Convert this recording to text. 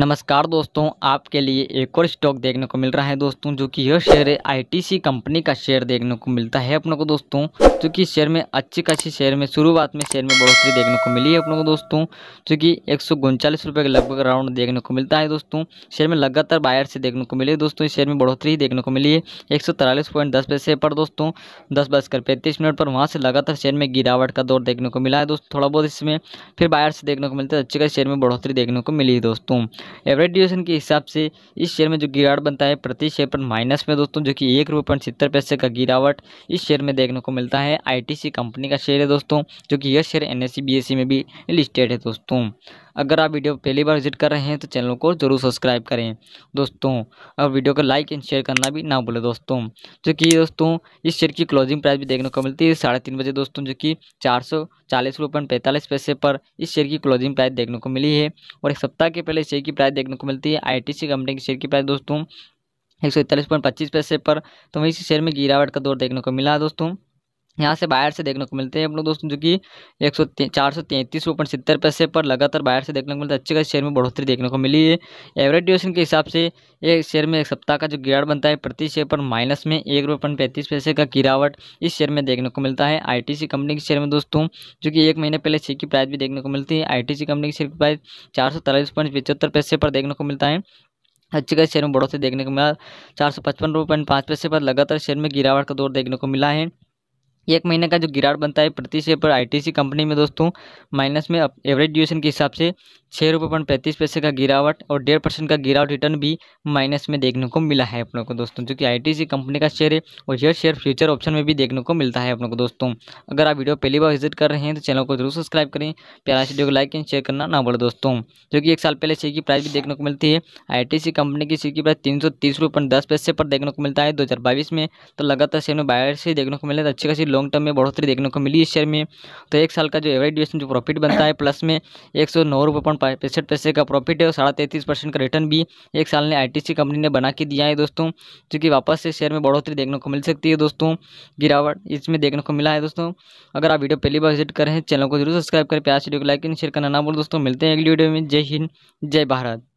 नमस्कार दोस्तों आपके लिए एक और स्टॉक देखने को मिल रहा है दोस्तों जो कि यह शेयर है आईटीसी कंपनी का शेयर देखने को मिलता है अपनों को दोस्तों जो कि शेयर में अच्छी खासी शेयर में शुरुआत में शेयर में बढ़ोतरी देखने को मिली है अपनों को दोस्तों जो कि एक सौ के लगभग राउंड देखने को मिलता है दोस्तों शेयर में लगातार बायर से देखने को मिली दोस्तों शेयर में बढ़ोतरी देखने को मिली है एक पैसे पर दोस्तों दस बजकर पैंतीस मिनट पर वहाँ से लगातार शेयर में गिरावट का दौर देखने को मिला है दोस्तों थोड़ा बहुत इसमें फिर बायर से देखने को मिलता है अच्छी खासी शेयर में बढ़ोतरी देखने को मिली है दोस्तों एवरेज ड्यूरेशन के हिसाब से इस शेयर में जो गिरावट बनता है प्रति शेयर पर माइनस में दोस्तों जो कि एक रुपये पॉइंट सत्तर पैसे का गिरावट इस शेयर में देखने को मिलता है आईटीसी कंपनी का शेयर है दोस्तों जो कि यह शेयर एनएससी बीएससी में भी लिस्टेड है दोस्तों अगर आप वीडियो पहली बार विजिट कर रहे हैं तो चैनल को जरूर सब्सक्राइब करें दोस्तों और वीडियो को लाइक एंड शेयर करना भी ना भूलें दोस्तों जो कि दोस्तों इस शेयर की क्लोजिंग प्राइस भी देखने को मिलती है साढ़े तीन बजे दोस्तों जो कि चार सौ चालीस रुपये पैंतालीस पैसे पर इस शेयर की क्लोजिंग प्राइस देखने को मिली है और एक सप्ताह के पहले शेयर की प्राइस देखने को मिलती है आईटीसी कंपनी के शेयर की प्राइस दोस्तों एक सौ इकतालीस पॉइंट पच्चीस पैसे पर तो वहीं इस शेयर में गिरावट का दौर देखने को मिला दोस्तों यहाँ से बाहर से देखने को मिलते हैं हम लोग दोस्तों जो कि एक सौ चार सौ तैंतीस पॉइंट सत्तर पैसे पर लगातार बाहर से देखने को मिलता है अच्छे खास शेयर में बढ़ोतरी देखने को मिली है एवरेज ड्यूरेशन के हिसाब से एक शेयर में एक सप्ताह का जो गिरावट बनता है प्रति शेयर पर माइनस में एक रुपये पॉइंट पैंतीस पैसे का गिरावट इस शेयर में देखने को मिलता है आई कंपनी के शेयर में दोस्तों जो कि एक महीने पहले शेयर की प्राइस भी देखने को मिलती है आई कंपनी की शेयर की प्राइस चार पैसे पर देखने को मिलता है अच्छे खास शेयर में बढ़ोतरी देखने को मिला चार सौ पचपन रुपये पॉइंट पाँच पैसे पर लगातार शेयर में गिरावट का दौर देखने को मिला है एक महीने का जो गिरावट बनता है प्रतिशत पर आईटीसी कंपनी में दोस्तों माइनस में एवरेज ड्यूरेशन के हिसाब से छः रुपये पॉइंट पैंतीस पैसे का गिरावट और डेढ़ परसेंट का गिरावट रिटर्न भी माइनस में देखने को मिला है अपनों को दोस्तों जो कि आई कंपनी का शेयर है और यह शेयर फ्यूचर ऑप्शन में भी देखने को मिलता है अपनों को दोस्तों अगर आप वीडियो पहली बार विजिट कर रहे हैं तो चैनल को जरूर सब्सक्राइब करें प्यारा वीडियो को लाइक एंड शेयर करना ना बोले दोस्तों जो कि एक साल पहले शेयर की प्राइस भी देखने को मिलती है आई कंपनी की शेयर की प्राइस तीन सौ तीस पैसे पर देखने को मिलता है दो में तो लगातार शेयर में बायर से देखने को मिले तो अच्छी खासी लॉन्ग टर्म में बढ़ोतरी देखने को मिली इस शेयर में तो एक साल का जो एवरेज ड्यूरेशन जो प्रॉफिट बनता है प्लस में एक सौ नौ रुपये पैंसठ पैसे का प्रॉफिट है और साढ़े तैंतीस परसेंट का रिटर्न भी एक साल ने आईटीसी कंपनी ने बना के दिया है दोस्तों जो कि वापस से शेयर में बढ़ोतरी देखने को मिल सकती है दोस्तों गिरावट इसमें देखने को मिला है दोस्तों अगर आप वीडियो पहली बार विजिट करें चैनल को जरूर सब्सक्राइब करें प्यार वीडियो को लाइक एंड शेयर करना ना बोल दोस्तों मिलते हैं अगली वीडियो में जय हिंद जय भारत